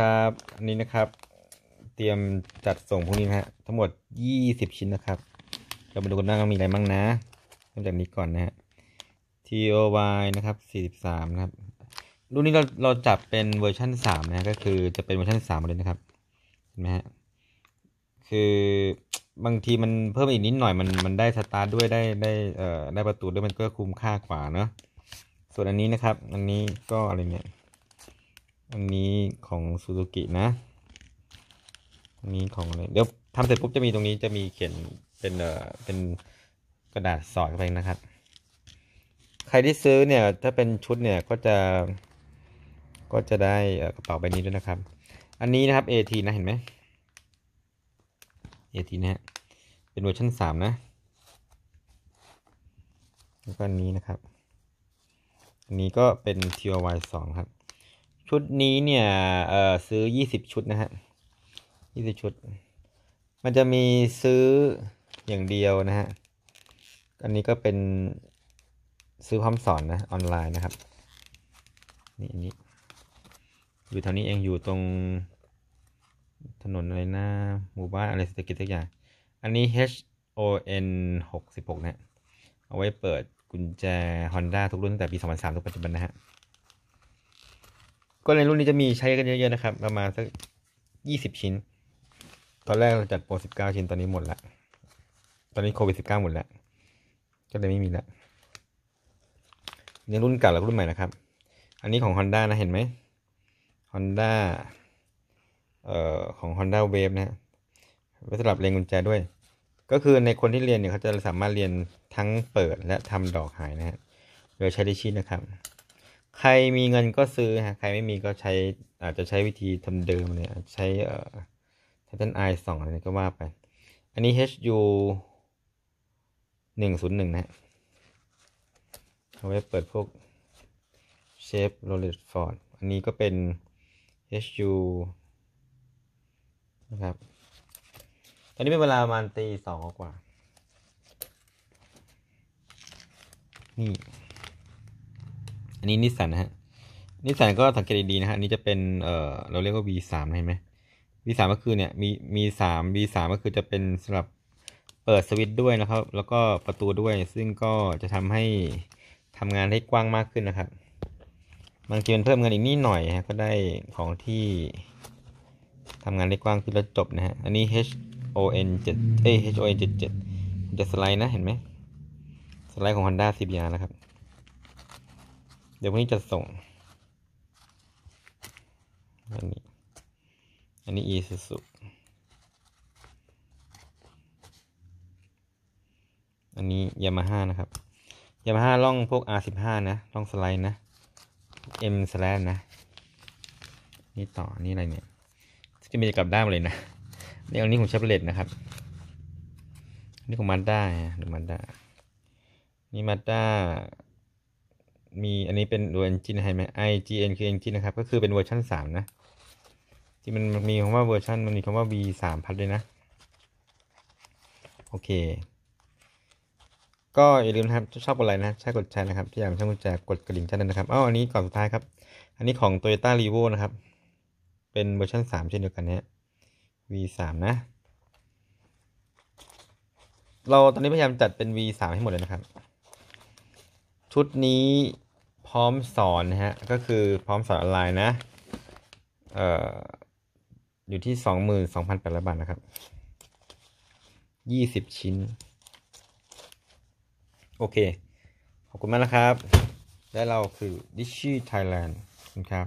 ครับ อันนี้นะครับเตรียมจัดส่งพวกนี้นะฮะทั้งหมด 20 ชิ้นนะครับเรามาดูกันน้าว่ามีอะไรบ้างนะเริ่มจากนี้ก่อนนะฮะ TOY นะครับ43 นะครับ รุ่นนี้เราเราจับเป็นเวอร์ชัสน3นะก็คือจะเป็นเวอร์ชัน3 เลยนะครับเห็นไหมฮะคือบางทีมันเพิ่มอีกนิดหน่อยมันมันได้สตาร์ด้วยได้ได้เอ่อได้ประตูด้วยมันก็คุ้มค่า กว่าเนาะส่วนอันนี้นะครับอันนี้ก็อะไรเนี่ยอันนี้ของซูซูกินะอันนี้ของอะไร เดี๋ยวทำเสร็จปุ๊บจะมีตรงนี้จะมีเขียนเป็น เอ่อ เป็นกระดาษสอดไปนะครับ ใครที่ซื้อเนี่ยถ้าเป็นชุดเนี่ยก็จะ ก็จะได้กระเป๋าใบนี้ด้วยนะครับ อันนี้นะครับ AT นะเห็นไหม AT นะฮะ เป็นเวอร์ชันสามนะ แล้วก็อันนี้นะครับ อันนี้ก็เป็น TOY งครับชุดนี้เนี่ยเออซื้อยี่สิบชุดนะฮะยี่สิบชุด มันจะมีซื้ออย่างเดียวนะฮะ อันนี้ก็เป็นซื้อพร้อมสอนนะออนไลน์นะครับนี่อันนี้อยู่แถวนี้เองอยู่ตรงถนนอะไรนะหมู่บ้านอะไรเศรษฐกิจสักอย่าง อันนี้ H O N 66นะเอาไว้เปิดกุญแจ Honda ทุกรุ่นตั้งแต่ปี2003ถึงปัจจุบันนะฮะก็ในรุ่นนี้จะมีใช้กันเยอะๆนะครับ ประมาณสักยี่สิบชิ้น ตอนแรกเราจัดโปรสิบเก้าชิ้นตอนนี้หมดละตอนนี้โควิดสิบเก้าหมดละก็เลยไม่มีละนรุ่นเก่าแล้วรุ่นใหม่นะครับ อันนี้ของ Honda นะเห็นไหม Honda เอ่อ ของ Honda Wave นะฮะไว้สลับเลงกุญแจด้วย ก็คือในคนที่เรียนเนี่ยเขาจะสามารถเรียนทั้งเปิดและทำดอกหายนะฮะ โดยใช้ดิชินะครับใครมีเงินก็ซื้อฮะ ใครไม่มีก็ใช้ อาจจะใช้วิธีทำเดิมเนี่ยใช้เอ่อ Titan i 2อะไรก็ว่าไป อันนี้ HU 101 นะเอาไว้เปิดพวกเชฟโรเลตฟอร์ดอันนี้ก็เป็น HU นะครับตอนนี้เป็นเวลาประมาณตีสองกว่า นี่อันนี้นิสสันนะฮะ นิสสันก็สังเกตดีๆนะฮะ อันนี้จะเป็น เอ่อเราเรียกว่า V3 เห็นไหม V3 ก็คือเนี่ย มี มีสาม V3 ก็คือจะเป็นสำหรับเปิดสวิตช์ด้วยนะครับ แล้วก็ประตูด้วย ซึ่งก็จะทำให้ทำงานให้กว้างมากขึ้นนะครับ บางทีมันเพิ่มเงินอีกนิดหน่อยฮะก็ได้ของที่ทำงานได้กว้างขึ้นแล้วจบนะฮะ อันนี้ H O N 7เอ้ H O N 7 7จะสไลด์นะเห็นไหมสไลด์ของ Honda CBR นะครับเดี๋ยววันนี้จะส่ง อันนี้ อันนี้อีซูซุ อันนี้ยามาฮ่านะครับ ยามาฮ่าล่องพวก R15 นะล่องสไลด์นะ M สแลนนะ นี่ต่อ นี่อะไรเนี่ย จะมีกลับด้านเลยนะนี่อันนี้ของชฟเลตนะครับนี่ของมาด้าดูมาด้า นี่มาด้ามีอันนี้เป็นดัว engine ให้ไหม ign คือเอนจินนะครับก็คือเป็นเวอร์ชัน3นะ ที่มันมีคำว่าเวอร์ชันมันมีคำว่า v 3พัดเลยนะ โอเค ก็อย่าลืมนะครับชอบกดไลค์นะใช้กดแชร์นะครับที่อยากช่างกุญแกดกระดิ่งแจ้งนะครับอ้าวอันนี้ก่อนสุดท้ายครับอันนี้ของ Toyota r e v o นะครับ เป็นเวอร์ชัน3 เช่นเดียวกันนะ v 3นะเราตอนนี้พยายามจัดเป็น v 3ให้หมดเลยนะครับ ชุดนี้ร้อมสอนนะฮะ ก็คือพร้อมสอนออนไลน์นะ เอ่อ อยู่ที่สองหมื่นสองพันแปดร้อยบาทนะครับยี่สิบชิ้น โอเค ขอบคุณมากนะครับและเราคือดิชชี่ไทยแลนด์นะครับ